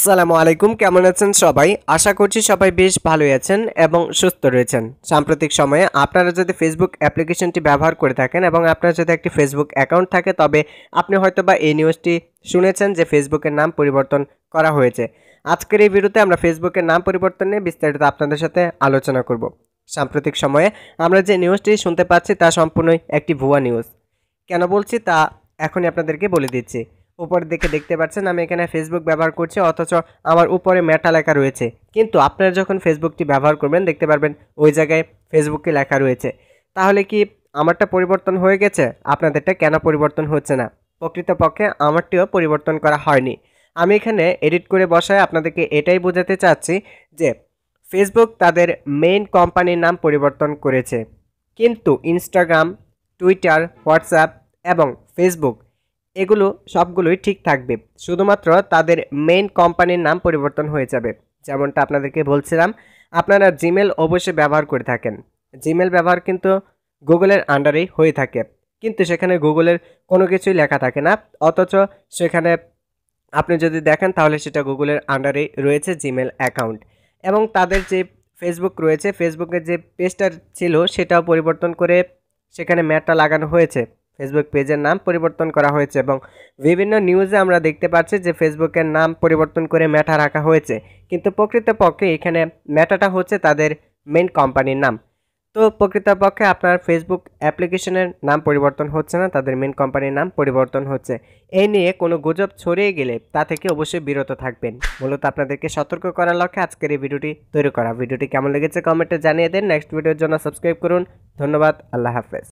আসসালামু আলাইকুম কেমন আছেন সবাই আশা করছি সবাই বেশ ভালোই আছেন এবং সুস্থ রয়েছেন সাম্প্রতিক সময়ে আপনারা যদি ফেসবুক অ্যাপ্লিকেশনটি ব্যবহার করে থাকেন এবং আপনার যদি একটি ফেসবুক অ্যাকাউন্ট থাকে তবে আপনি হয়তো বা এই নিউজটি শুনেছেন যে ফেসবুকের নাম পরিবর্তন করা হয়েছে আজকের এই বিরুদ্ধে আমরা ফেসবুকের নাম পরিবর্তন নিয়ে বিস্তারিত আপনাদের সাথে আলোচনা করব সাম্প্রতিক সময়ে আমরা যে নিউজটি শুনতে পাচ্ছি তা সম্পূর্ণই একটি ভুয়া নিউজ কেন বলছি তা এখনই আপনাদেরকে বলে দিচ্ছি উপর দিকে দেখতে পাচ্ছেন আমি এখানে ফেসবুক ব্যবহার করছি অথচ আমার উপরে মেটা লেখা রয়েছে কিন্তু আপনারা যখন ফেসবুকটি ব্যবহার করবেন দেখতে পারবেন ওই জায়গায় ফেসবুকে লেখা রয়েছে তাহলে কি আমারটা পরিবর্তন হয়ে গেছে আপনাদেরটা কেন পরিবর্তন হচ্ছে না প্রকৃতপক্ষে আমারটিও পরিবর্তন করা হয়নি আমি এখানে এডিট করে বসায় আপনাদেরকে এটাই বোঝাতে চাচ্ছি যে ফেসবুক তাদের মেইন কোম্পানির নাম পরিবর্তন করেছে কিন্তু ইনস্টাগ্রাম টুইটার হোয়াটসঅ্যাপ এবং ফেসবুক এগুলো সবগুলোই ঠিক থাকবে শুধুমাত্র তাদের মেইন কোম্পানির নাম পরিবর্তন হয়ে যাবে যেমনটা আপনাদেরকে বলছিলাম আপনারা জিমেল অবশ্যই ব্যবহার করে থাকেন জিমেল ব্যবহার কিন্তু গুগলের আন্ডারেই হয়ে থাকে কিন্তু সেখানে গুগলের কোনো কিছুই লেখা থাকে না অথচ সেখানে আপনি যদি দেখেন তাহলে সেটা গুগলের আন্ডারেই রয়েছে জিমেল অ্যাকাউন্ট এবং তাদের যে ফেসবুক রয়েছে ফেসবুকের যে পেজটা ছিল সেটাও পরিবর্তন করে সেখানে ম্যাটটা লাগানো হয়েছে ফেসবুক পেজের নাম পরিবর্তন করা হয়েছে এবং বিভিন্ন নিউজে আমরা দেখতে পাচ্ছি যে ফেসবুকের নাম পরিবর্তন করে ম্যাটা রাখা হয়েছে কিন্তু প্রকৃতপক্ষে এখানে ম্যাটাটা হচ্ছে তাদের মেন কোম্পানির নাম তো প্রকৃতপক্ষে আপনার ফেসবুক অ্যাপ্লিকেশনের নাম পরিবর্তন হচ্ছে না তাদের মেন কোম্পানির নাম পরিবর্তন হচ্ছে এই নিয়ে কোনো গুজব ছড়িয়ে গেলে তা থেকে অবশ্যই বিরত থাকবেন মূলত আপনাদেরকে সতর্ক করার লক্ষ্যে আজকের এই ভিডিওটি তৈরি করা ভিডিওটি কেমন লেগেছে কমেন্টে জানিয়ে দেন নেক্সট ভিডিওর জন্য সাবস্ক্রাইব করুন ধন্যবাদ আল্লাহ হাফেজ